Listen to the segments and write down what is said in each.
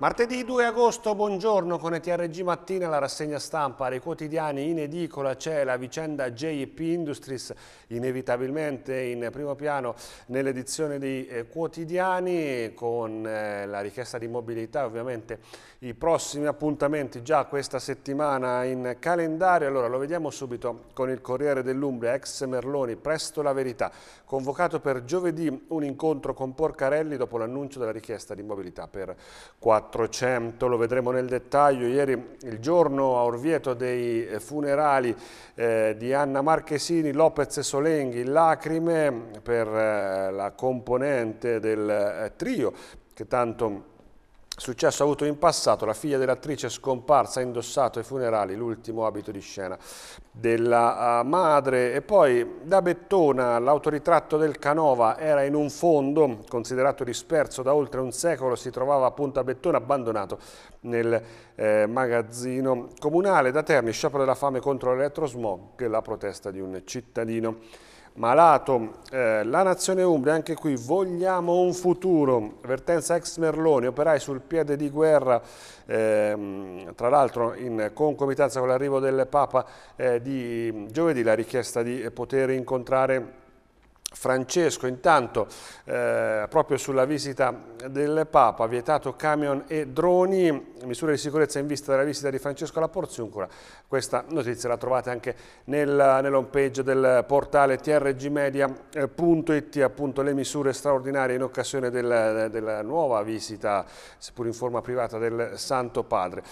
Martedì 2 agosto, buongiorno con ETRG Mattina, la rassegna stampa ai quotidiani in edicola c'è la vicenda JP Industries inevitabilmente in primo piano nell'edizione dei eh, quotidiani con eh, la richiesta di mobilità ovviamente i prossimi appuntamenti già questa settimana in calendario, allora lo vediamo subito con il Corriere dell'Umbria, ex Merloni, presto la verità, convocato per giovedì un incontro con Porcarelli dopo l'annuncio della richiesta di mobilità per 4 400, lo vedremo nel dettaglio, ieri il giorno a Orvieto dei funerali eh, di Anna Marchesini, Lopez e Solenghi, lacrime per eh, la componente del eh, trio che tanto Successo avuto in passato, la figlia dell'attrice scomparsa ha indossato ai funerali l'ultimo abito di scena della eh, madre e poi da Bettona l'autoritratto del Canova era in un fondo considerato disperso da oltre un secolo, si trovava appunto a Bettona abbandonato nel eh, magazzino comunale da Terni, sciopero della fame contro l'elettrosmog, la protesta di un cittadino. Malato, eh, la nazione Umbria, anche qui vogliamo un futuro, vertenza ex Merloni, operai sul piede di guerra, eh, tra l'altro in concomitanza con l'arrivo del Papa eh, di giovedì la richiesta di poter incontrare Francesco intanto eh, proprio sulla visita del Papa ha vietato camion e droni, misure di sicurezza in vista della visita di Francesco alla Porziuncola. Questa notizia la trovate anche nel, nell'home del portale trgmedia.it, appunto le misure straordinarie in occasione del, della nuova visita, seppur in forma privata, del Santo Padre.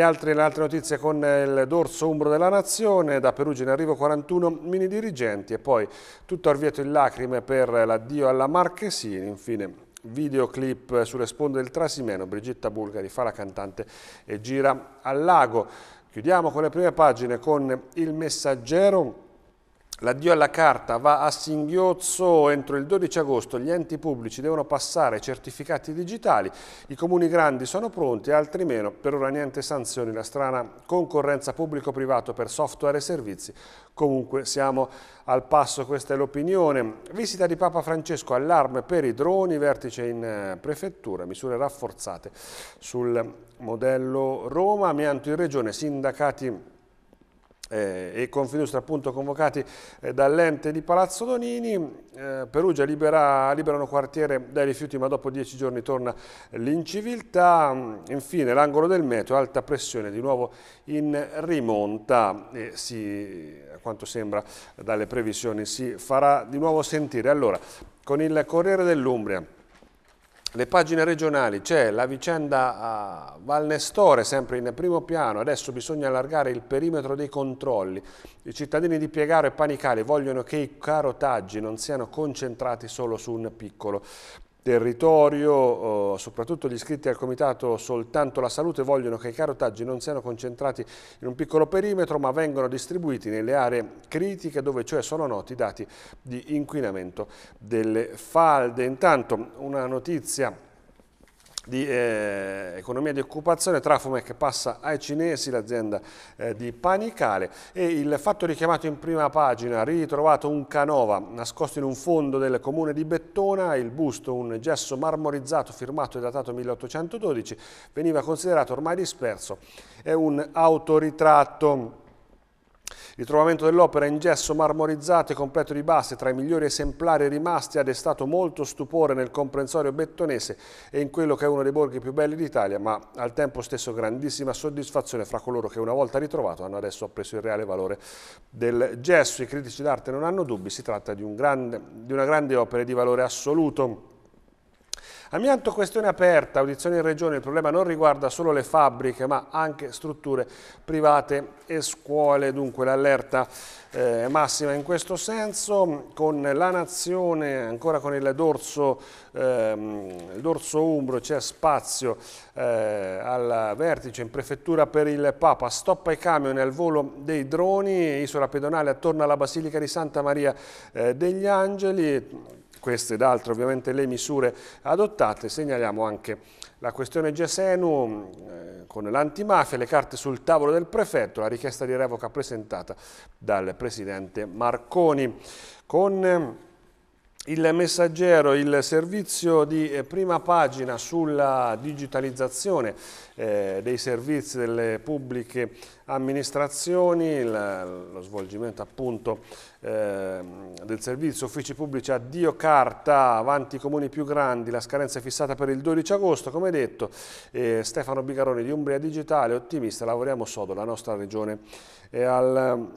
Altri, le altre notizie con eh, il dorso umbro della nazione, da Perugia in arrivo 41 mini dirigenti e poi tutto Arvieto in lacrime per l'addio alla Marchesini, infine videoclip sulle sponde del Trasimeno, Brigitta Bulgari fa la cantante e gira al lago. Chiudiamo con le prime pagine con il messaggero L'addio alla carta va a singhiozzo, entro il 12 agosto gli enti pubblici devono passare certificati digitali, i comuni grandi sono pronti, altri meno, per ora niente sanzioni, la strana concorrenza pubblico-privato per software e servizi. Comunque siamo al passo, questa è l'opinione. Visita di Papa Francesco, allarme per i droni, vertice in eh, prefettura, misure rafforzate sul modello Roma, amianto in regione, sindacati eh, e Confindustria appunto convocati eh, dall'ente di Palazzo Donini. Eh, Perugia libera, liberano quartiere dai rifiuti ma dopo dieci giorni torna l'inciviltà. Mm, infine l'angolo del meteo, alta pressione di nuovo in rimonta e si, a quanto sembra dalle previsioni si farà di nuovo sentire. Allora, con il Corriere dell'Umbria le pagine regionali, c'è la vicenda Valnestore sempre in primo piano, adesso bisogna allargare il perimetro dei controlli. I cittadini di Piegaro e Panicale vogliono che i carotaggi non siano concentrati solo su un piccolo territorio, eh, soprattutto gli iscritti al comitato Soltanto la Salute vogliono che i carotaggi non siano concentrati in un piccolo perimetro ma vengano distribuiti nelle aree critiche dove cioè sono noti i dati di inquinamento delle falde. Intanto una notizia di eh, economia di occupazione, che passa ai cinesi, l'azienda eh, di Panicale e il fatto richiamato in prima pagina, ritrovato un canova nascosto in un fondo del comune di Bettona, il busto, un gesso marmorizzato firmato e datato 1812, veniva considerato ormai disperso, è un autoritratto Ritrovamento dell'opera in gesso marmorizzato e completo di base tra i migliori esemplari rimasti ha destato molto stupore nel comprensorio bettonese e in quello che è uno dei borghi più belli d'Italia, ma al tempo stesso grandissima soddisfazione fra coloro che una volta ritrovato hanno adesso appreso il reale valore del gesso. I critici d'arte non hanno dubbi, si tratta di, un grande, di una grande opera di valore assoluto Amianto questione aperta, audizione in regione, il problema non riguarda solo le fabbriche ma anche strutture private e scuole, dunque l'allerta eh, massima in questo senso, con la nazione, ancora con il dorso, ehm, dorso umbro c'è spazio eh, al vertice in prefettura per il Papa, stoppa i camion al volo dei droni, isola pedonale attorno alla Basilica di Santa Maria eh, degli Angeli, queste ed altre ovviamente le misure adottate state. Segnaliamo anche la questione Gesenu mm, eh, con l'antimafia, le carte sul tavolo del prefetto, la richiesta di revoca presentata dal presidente Marconi. Con... Eh, il messaggero, il servizio di eh, prima pagina sulla digitalizzazione eh, dei servizi delle pubbliche amministrazioni, la, lo svolgimento appunto eh, del servizio uffici pubblici addio carta avanti i comuni più grandi, la scadenza è fissata per il 12 agosto, come detto eh, Stefano Bigaroni di Umbria Digitale, ottimista, lavoriamo sodo, la nostra regione è al,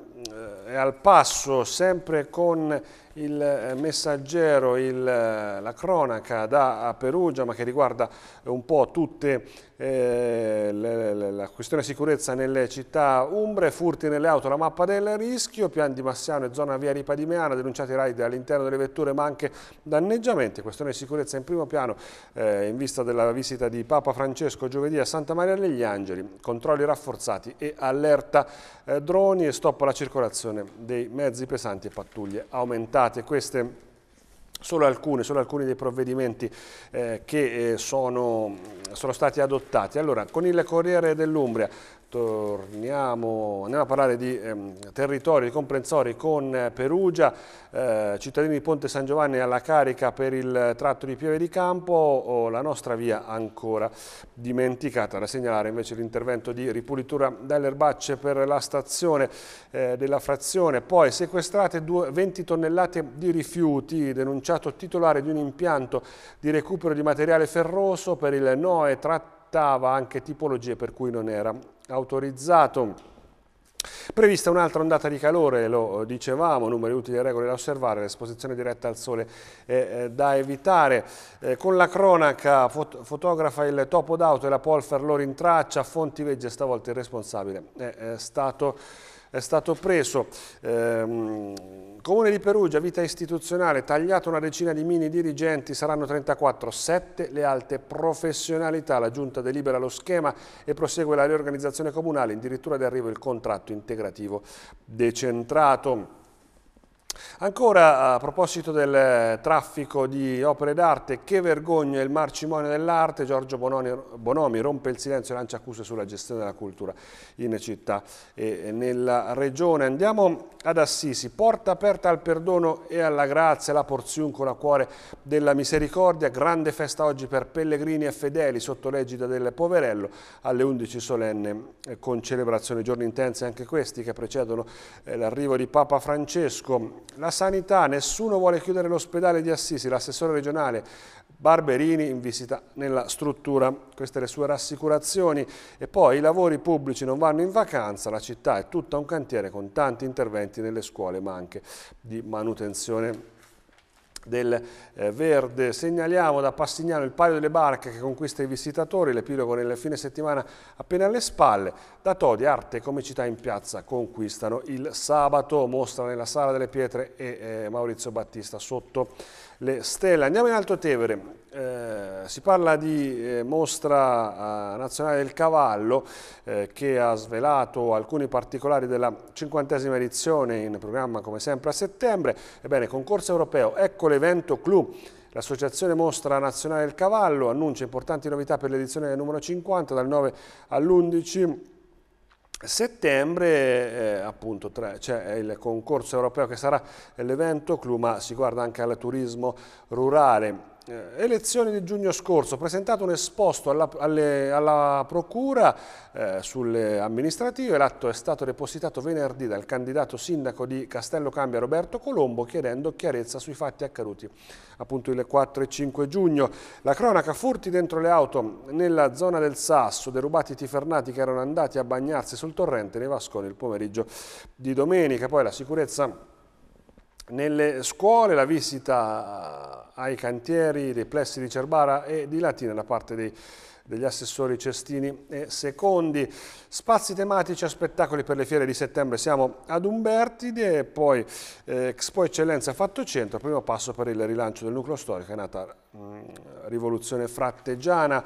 eh, è al passo sempre con il eh, messaggero, il, eh, la cronaca da Perugia ma che riguarda un po' tutte eh, le, le, la questione sicurezza nelle città umbre, furti nelle auto, la mappa del rischio, pian di Massiano e zona via Ripa di Meana, denunciati raid all'interno delle vetture ma anche danneggiamenti, questione sicurezza in primo piano eh, in vista della visita di Papa Francesco giovedì a Santa Maria degli Angeli, controlli rafforzati e allerta eh, droni e stop alla circolazione dei mezzi pesanti e pattuglie aumentate. Queste solo alcune, solo alcuni dei provvedimenti eh, che eh, sono, sono, stati adottati. Allora, con il Corriere dell'Umbria torniamo, andiamo a parlare di ehm, territori comprensori con eh, Perugia, eh, cittadini di Ponte San Giovanni alla carica per il tratto di Pieve di Campo, o la nostra via ancora dimenticata. Da segnalare invece l'intervento di ripulitura delle erbacce per la stazione eh, della frazione, poi sequestrate due, 20 tonnellate di rifiuti denunciati annunciato titolare di un impianto di recupero di materiale ferroso per il NOE, trattava anche tipologie per cui non era autorizzato. Prevista un'altra ondata di calore, lo dicevamo, numeri utili e regole da osservare, l'esposizione diretta al sole è eh, da evitare. Eh, con la cronaca fot fotografa il topo d'auto e la polfer lo rintraccia, Vegge stavolta il responsabile è eh, stato è stato preso. Ehm, Comune di Perugia, vita istituzionale, tagliato una decina di mini dirigenti, saranno 34, 7 le alte professionalità. La Giunta delibera lo schema e prosegue la riorganizzazione comunale, addirittura di arrivo il contratto integrativo decentrato. Ancora a proposito del traffico di opere d'arte, che vergogna il marcimonio dell'arte, Giorgio Bononi, Bonomi rompe il silenzio e lancia accuse sulla gestione della cultura in città e nella regione. Andiamo ad Assisi, porta aperta al perdono e alla grazia, la porziun con la cuore della misericordia, grande festa oggi per pellegrini e fedeli sotto l'egida del poverello, alle 11 solenne eh, con celebrazione, giorni intensi anche questi che precedono eh, l'arrivo di Papa Francesco la sanità, nessuno vuole chiudere l'ospedale di Assisi, l'assessore regionale Barberini in visita nella struttura, queste le sue rassicurazioni e poi i lavori pubblici non vanno in vacanza, la città è tutta un cantiere con tanti interventi nelle scuole ma anche di manutenzione pubblica del eh, Verde. Segnaliamo da Passignano il paio delle barche che conquista i visitatori, l'epilogo nel fine settimana appena alle spalle. Da Todi, Arte come città in piazza conquistano il sabato, mostra nella Sala delle Pietre e eh, Maurizio Battista sotto le stelle. Andiamo in Alto Tevere eh, si parla di eh, mostra eh, nazionale del cavallo eh, che ha svelato alcuni particolari della cinquantesima edizione in programma come sempre a settembre. Ebbene, concorso europeo, ecco l'evento clou. L'associazione Mostra Nazionale del Cavallo annuncia importanti novità per l'edizione numero 50 dal 9 all'11 settembre eh, appunto c'è cioè il concorso europeo che sarà l'evento clou ma si guarda anche al turismo rurale eh, elezioni di giugno scorso, presentato un esposto alla, alle, alla Procura eh, sulle amministrative, l'atto è stato depositato venerdì dal candidato sindaco di Castello Cambia Roberto Colombo chiedendo chiarezza sui fatti accaduti appunto il 4 e 5 giugno. La cronaca furti dentro le auto nella zona del Sasso, derubati tifernati che erano andati a bagnarsi sul torrente nei Vasconi il pomeriggio di domenica, poi la sicurezza nelle scuole la visita ai cantieri dei plessi di Cerbara e di Latina da parte dei, degli assessori Cestini e Secondi. Spazi tematici e spettacoli per le fiere di settembre. Siamo ad Umbertide e poi eh, Expo Eccellenza Fatto Centro, primo passo per il rilancio del nucleo storico, è nata mh, mm, Rivoluzione Fratteggiana.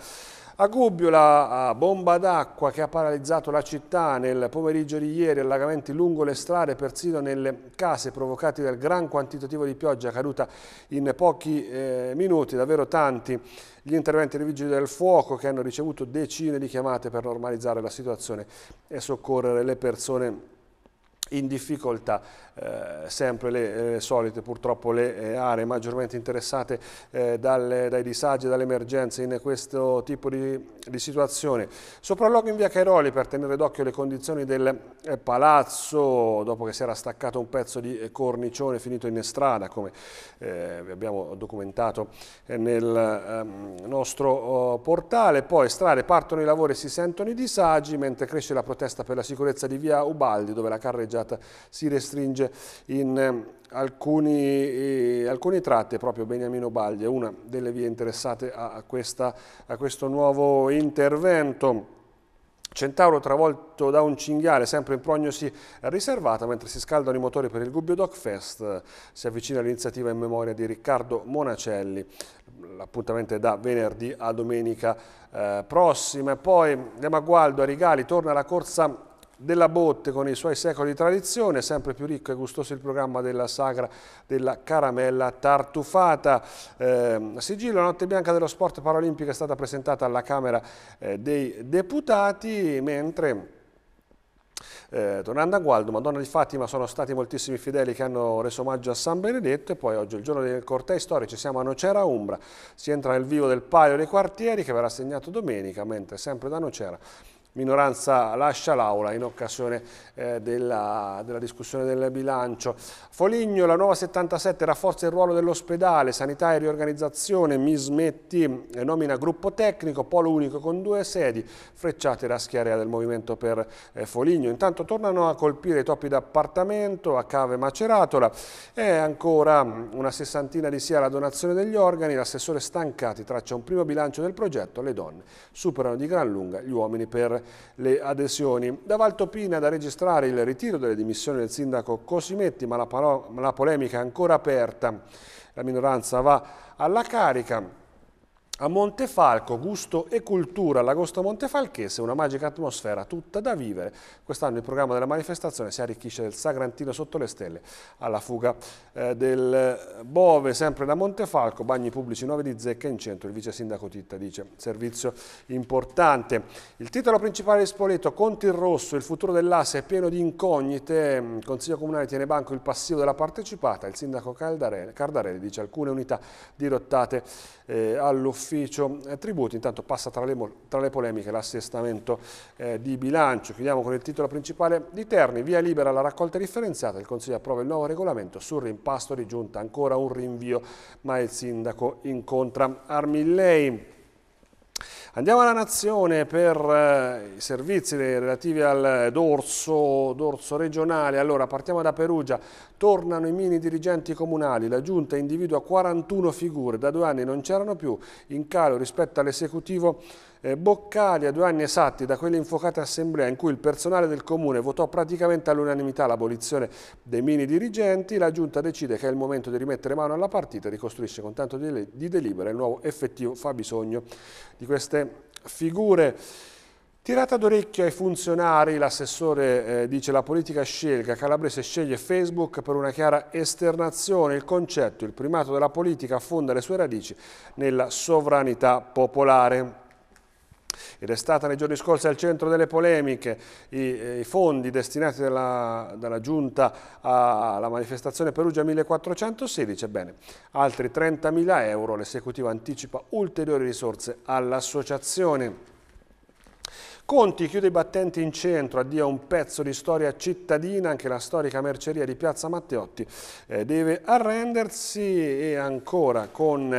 A Gubbio la bomba d'acqua che ha paralizzato la città nel pomeriggio di ieri, allagamenti lungo le strade, persino nelle case provocati dal gran quantitativo di pioggia caduta in pochi eh, minuti, davvero tanti gli interventi dei vigili del fuoco che hanno ricevuto decine di chiamate per normalizzare la situazione e soccorrere le persone in difficoltà, eh, sempre le eh, solite purtroppo le eh, aree maggiormente interessate eh, dalle, dai disagi e dalle emergenze in questo tipo di, di, situazione. Sopralluogo in via Cairoli per tenere d'occhio le condizioni del eh, palazzo dopo che si era staccato un pezzo di eh, cornicione finito in strada come vi abbiamo documentato nel ehm, nostro oh, portale, poi strade partono i lavori e si sentono i disagi mentre cresce la protesta per la sicurezza di via Ubaldi dove la carreggiata carreggiata si restringe in eh, alcuni, eh, alcune tratte, proprio Beniamino Baglia, una delle vie interessate a, questa, a questo nuovo intervento. Centauro travolto da un cinghiale, sempre in prognosi riservata, mentre si scaldano i motori per il Gubbio Doc Fest, si avvicina l'iniziativa in memoria di Riccardo Monacelli. L'appuntamento è da venerdì a domenica eh, prossima. Poi andiamo a Gualdo, a Rigali, torna la corsa della Botte con i suoi secoli di tradizione, sempre più ricco e gustoso il programma della sagra della caramella tartufata. Eh, sigillo Notte Bianca dello Sport paralimpico è stata presentata alla Camera eh, dei Deputati, mentre... Eh, tornando a Gualdo, Madonna di Fatima sono stati moltissimi fedeli che hanno reso omaggio a San Benedetto e poi oggi il giorno del corteo storico, siamo a Nocera Umbra, si entra nel vivo del paio dei quartieri che verrà segnato domenica, mentre sempre da Nocera minoranza lascia l'aula in occasione eh, della, della, discussione del bilancio. Foligno, la nuova 77 rafforza il ruolo dell'ospedale, sanità e riorganizzazione, Mismetti eh, nomina gruppo tecnico, polo unico con due sedi, frecciate da schiarea del movimento per eh, Foligno. Intanto tornano a colpire i topi d'appartamento a Cave Maceratola e ancora una sessantina di sia alla donazione degli organi, l'assessore Stancati traccia un primo bilancio del progetto, le donne superano di gran lunga gli uomini per le adesioni. Da Valtopina da registrare il ritiro delle dimissioni del sindaco Cosimetti, ma la, la polemica è ancora aperta. La minoranza va alla carica. A Montefalco, gusto e cultura, l'agosto montefalchese, una magica atmosfera tutta da vivere. Quest'anno il programma della manifestazione si arricchisce del Sagrantino sotto le stelle alla fuga eh, del Bove, sempre da Montefalco, bagni pubblici 9 di zecca in centro, il vice sindaco Titta dice, servizio importante. Il titolo principale di Spoleto, Conti il rosso, il futuro dell'asse è pieno di incognite, il Consiglio Comunale tiene banco il passivo della partecipata, il sindaco Cardarelli, Cardarelli dice alcune unità dirottate eh, all'ufficio dell'ufficio eh, tributi. Intanto passa tra le, tra le polemiche l'assestamento eh, di bilancio. Chiudiamo con il titolo principale di Terni, via libera la raccolta differenziata, il Consiglio approva il nuovo regolamento sul rimpasto di giunta, ancora un rinvio, ma il sindaco incontra Armillei. Andiamo alla Nazione per eh, i servizi relativi al dorso, dorso, regionale. Allora, partiamo da Perugia. Tornano i mini dirigenti comunali. La Giunta individua 41 figure. Da due anni non c'erano più in calo rispetto all'esecutivo eh, Boccali a due anni esatti da quell'infocata assemblea in cui il personale del comune votò praticamente all'unanimità l'abolizione dei mini dirigenti, la giunta decide che è il momento di rimettere mano alla partita e ricostruisce con tanto di, di delibera il nuovo effettivo fabbisogno di queste figure. Tirata d'orecchio ai funzionari, l'assessore eh, dice la politica scelga, Calabrese sceglie Facebook per una chiara esternazione, il concetto, il primato della politica affonda le sue radici nella sovranità popolare. Ed è stata nei giorni scorsi al centro delle polemiche i, eh, i fondi destinati dalla, dalla Giunta alla manifestazione Perugia 1416. Ebbene, altri 30.000 euro, l'esecutivo anticipa ulteriori risorse all'associazione. Conti chiude i battenti in centro, addio a un pezzo di storia cittadina, anche la storica merceria di Piazza Matteotti eh, deve arrendersi e ancora con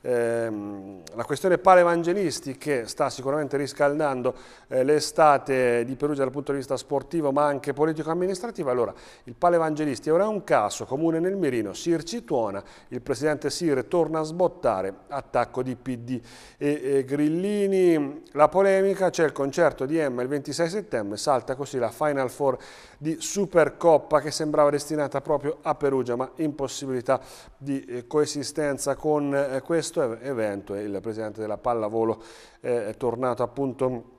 ehm, la questione palevangelisti che sta sicuramente riscaldando eh, l'estate di Perugia dal punto di vista sportivo ma anche politico-amministrativo, allora il palevangelisti ora è un caso comune nel mirino, Sir ci tuona, il presidente Sir torna a sbottare, attacco di PD e, e Grillini, la polemica, c'è il concerto Roberto di Emma il 26 settembre salta così la Final Four di Supercoppa che sembrava destinata proprio a Perugia ma impossibilità di eh, coesistenza con eh, questo evento e il presidente della pallavolo eh, è tornato appunto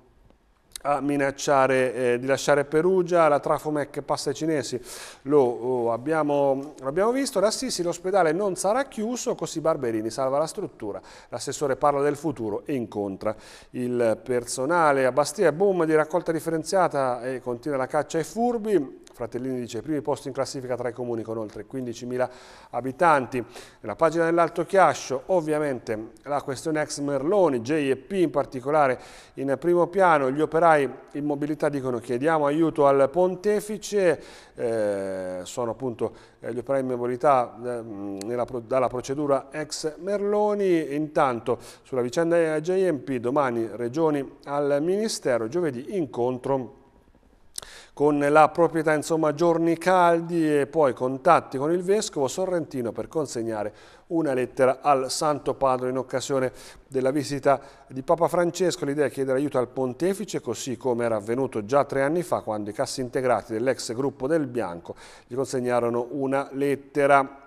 a minacciare eh, di lasciare Perugia, la Trafomec passa ai cinesi, lo oh, abbiamo, abbiamo, visto, Rassisi l'ospedale non sarà chiuso, così Barberini salva la struttura, l'assessore parla del futuro e incontra il personale. A Bastia boom di raccolta differenziata e continua la caccia ai furbi, Fratellini dice primi posti in classifica tra i comuni con oltre 15.000 abitanti. Nella pagina dell'Alto Chiascio ovviamente la questione ex Merloni, J&P in particolare in primo piano, gli operai in mobilità dicono chiediamo aiuto al pontefice, eh, sono appunto eh, gli operai in mobilità eh, nella, dalla procedura ex Merloni, intanto sulla vicenda JMP domani regioni al Ministero, giovedì incontro con la proprietà insomma giorni caldi e poi contatti con il vescovo sorrentino per consegnare una lettera al Santo Padre in occasione della visita di Papa Francesco. L'idea è chiedere aiuto al pontefice, così come era avvenuto già tre anni fa, quando i cassi integrati dell'ex gruppo del Bianco gli consegnarono una lettera.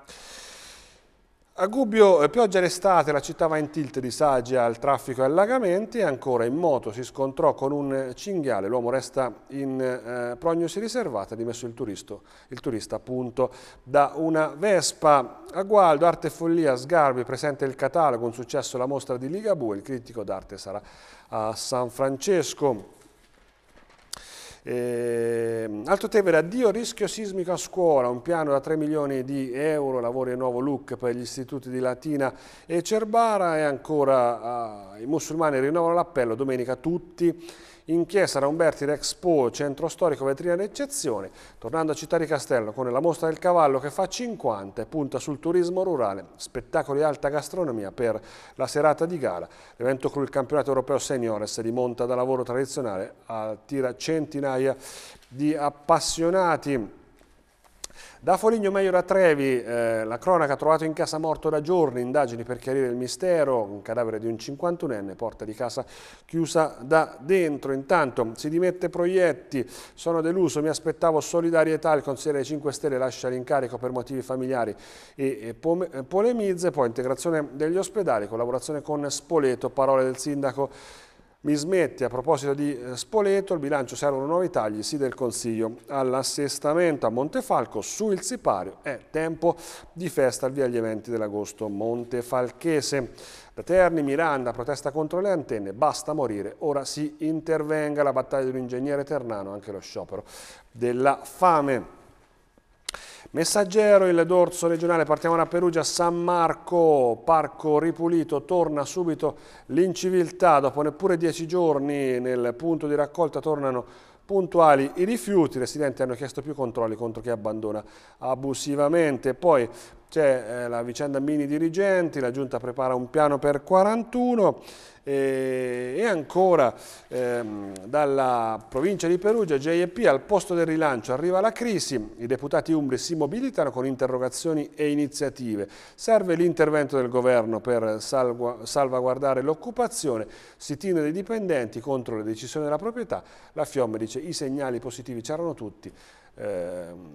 A Gubbio eh, pioggia d'estate, la città va in tilt di disagi al traffico e allagamenti ancora in moto si scontrò con un cinghiale, l'uomo resta in eh, prognosi riservata, dimesso il, turisto, il turista appunto da una Vespa. A Gualdo, Arte e Follia, Sgarbi presenta il catalogo, un successo la mostra di Ligabue, il critico d'arte sarà a San Francesco. Eh, Altotever, addio rischio sismico a scuola, un piano da 3 milioni di euro, lavori e nuovo look per gli istituti di Latina e Cerbara e ancora eh, i musulmani rinnovano l'appello domenica tutti in chiesa Raumbertire Expo, centro storico vetrina d'eccezione, tornando a Città di Castello con la mostra del cavallo che fa 50 e punta sul turismo rurale, spettacoli e alta gastronomia per la serata di gara. L'evento con il campionato europeo seniores di monta da lavoro tradizionale attira centinaia di appassionati da Foligno Maior a Trevi, eh, la cronaca trovato in casa morto da giorni, indagini per chiarire il mistero, un cadavere di un 51enne, porta di casa chiusa da dentro. Intanto si dimette Proietti, sono deluso, mi aspettavo solidarietà, il consigliere 5 Stelle lascia l'incarico per motivi familiari e, e polemizze, poi integrazione degli ospedali, collaborazione con Spoleto, parole del sindaco mi smetti, a proposito di eh, Spoleto, il bilancio servono nuovi tagli, sì del Consiglio. All'assestamento a Montefalco sul sipario è tempo di festa al via gli eventi dell'agosto montefalchese. Da Terni, Miranda, protesta contro le antenne, basta morire, ora si intervenga la battaglia dell'ingegnere ternano, anche lo sciopero della fame. Messaggero, il dorso regionale, partiamo da Perugia, San Marco, parco ripulito, torna subito l'inciviltà, dopo neppure dieci giorni nel punto di raccolta tornano puntuali i rifiuti, i residenti hanno chiesto più controlli contro chi abbandona abusivamente, poi c'è eh, la vicenda mini dirigenti, la giunta prepara un piano per 41 e, e ancora ehm, dalla provincia di Perugia JEP al posto del rilancio arriva la crisi, i deputati umbri si mobilitano con interrogazioni e iniziative. Serve l'intervento del governo per salva, salvaguardare l'occupazione, si tira dei dipendenti contro le decisioni della proprietà, la Fiume dice i segnali positivi c'erano tutti, Ehm,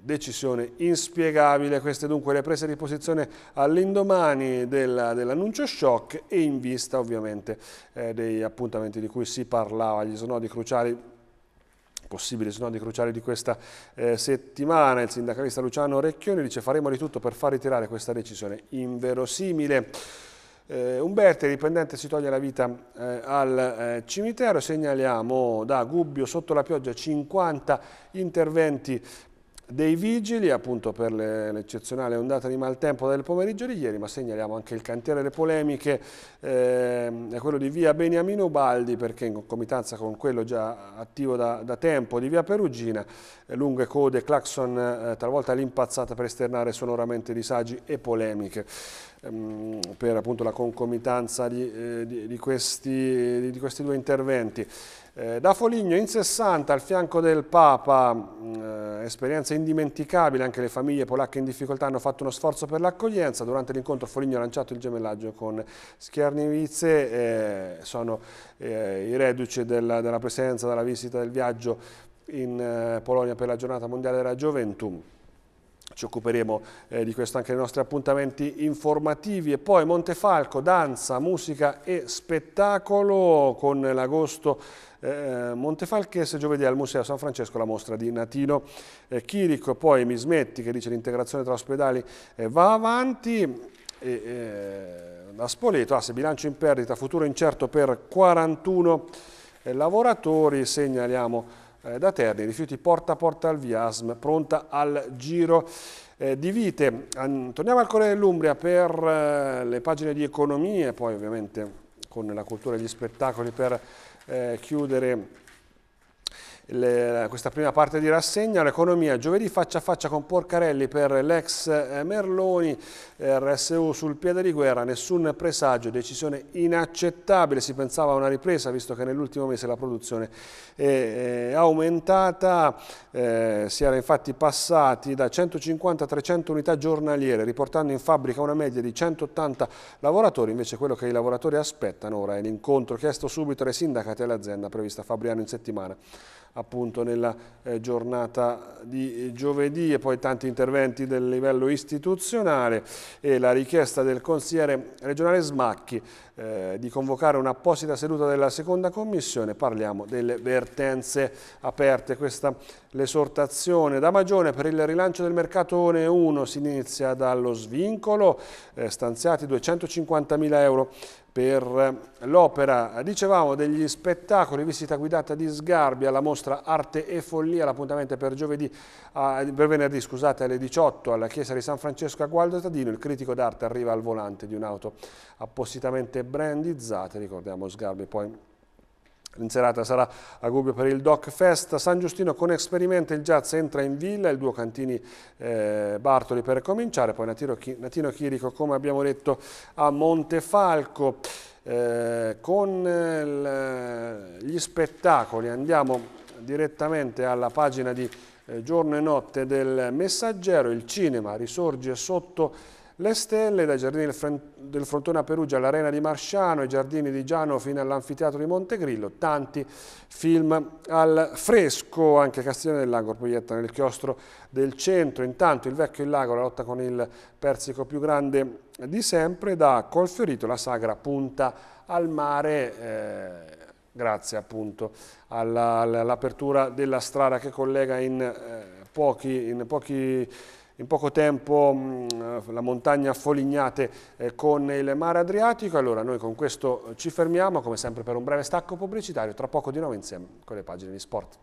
decisione inspiegabile. Queste dunque le prese di posizione all'indomani dell'annuncio shock e in vista ovviamente eh, dei appuntamenti di cui si parlava, gli snodi cruciali possibili snodi cruciali di questa eh, settimana. Il sindacalista Luciano Orecchioni dice faremo di tutto per far ritirare questa decisione inverosimile. Eh, Umberti, dipendente, si toglie la vita eh, al eh, cimitero. Segnaliamo da Gubbio sotto la pioggia 50 interventi dei vigili appunto per l'eccezionale ondata di maltempo del pomeriggio di ieri, ma segnaliamo anche il cantiere delle polemiche, ehm, quello di via Beniamino Baldi perché in concomitanza con quello già attivo da, da tempo di via Perugina, eh, lunghe code, clacson, eh, talvolta l'impazzata per esternare sonoramente disagi e polemiche ehm, per appunto la concomitanza di, eh, di, di, questi, di questi due interventi. Eh, da Foligno in 60 al fianco del Papa, mm, eh, esperienza indimenticabile, anche le famiglie polacche in difficoltà hanno fatto uno sforzo per l'accoglienza, durante l'incontro Foligno ha lanciato il gemellaggio con Schiernivice, eh, sono eh, i reduci della, della presenza, della visita, del viaggio in eh, Polonia per la giornata mondiale della gioventù ci occuperemo eh, di questo anche nei nostri appuntamenti informativi e poi Montefalco, danza, musica e spettacolo con l'agosto eh, eh Montefalchese giovedì al Museo San Francesco la mostra di Natino eh, Chirico poi Mismetti che dice l'integrazione tra ospedali eh, va avanti e, eh, a Spoleto, ah, se bilancio in perdita, futuro incerto per 41 eh, lavoratori, segnaliamo eh, da Terni, rifiuti porta a porta al Viasm, pronta al giro eh, di vite. An torniamo al Corriere dell'Umbria per eh, le pagine di economia, poi ovviamente con la cultura e gli spettacoli per eh, chiudere le, questa prima parte di rassegna, l'economia, giovedì faccia a faccia con Porcarelli per l'ex eh, Merloni, RSU sul piede di guerra, nessun presagio, decisione inaccettabile, si pensava a una ripresa visto che nell'ultimo mese la produzione è, è aumentata, eh, si era infatti passati da 150 a 300 unità giornaliere, riportando in fabbrica una media di 180 lavoratori, invece quello che i lavoratori aspettano ora è l'incontro chiesto subito dai sindacati e all'azienda prevista a Fabriano in settimana appunto nella eh, giornata di eh, giovedì e poi tanti interventi del livello istituzionale e la richiesta del consigliere regionale Smacchi eh, di convocare un'apposita seduta della seconda commissione, parliamo delle vertenze aperte. Questa l'esortazione da Magione per il rilancio del mercatone 1 si inizia dallo svincolo, eh, stanziati mila euro per eh, l'opera, dicevamo, degli spettacoli, visita guidata di Sgarbi alla mostra Arte e Follia, l'appuntamento per, per venerdì scusate, alle 18 alla chiesa di San Francesco a Gualdo Tadino, il critico d'arte arriva al volante di un'auto appositamente brandizzate, ricordiamo Sgarbi poi in serata sarà a Gubbio per il Doc Fest. San Giustino con Esperimenta, il jazz entra in villa, il duo Cantini eh, Bartoli per cominciare, poi Natino, Natino Chirico come abbiamo detto a Montefalco. Eh, con il, eh, gli spettacoli andiamo direttamente alla pagina di eh, Giorno e Notte del Messaggero, il cinema risorge sotto le stelle, dai giardini del Frontone a Perugia all'Arena di Marsciano, ai giardini di Giano fino all'Anfiteatro di Montegrillo, tanti film al fresco, anche Castiglione del Lago proietta nel chiostro del centro. Intanto il vecchio il lago, la lotta con il persico più grande di sempre, da Colferito la sagra punta al mare. Eh, grazie appunto all'apertura della strada che collega in, eh, pochi, in pochi in poco tempo mh, mm, la montagna Folignate eh, con il mare Adriatico. Allora noi con questo ci fermiamo, come sempre per un breve stacco pubblicitario, tra poco di nuovo insieme con le pagine di sport.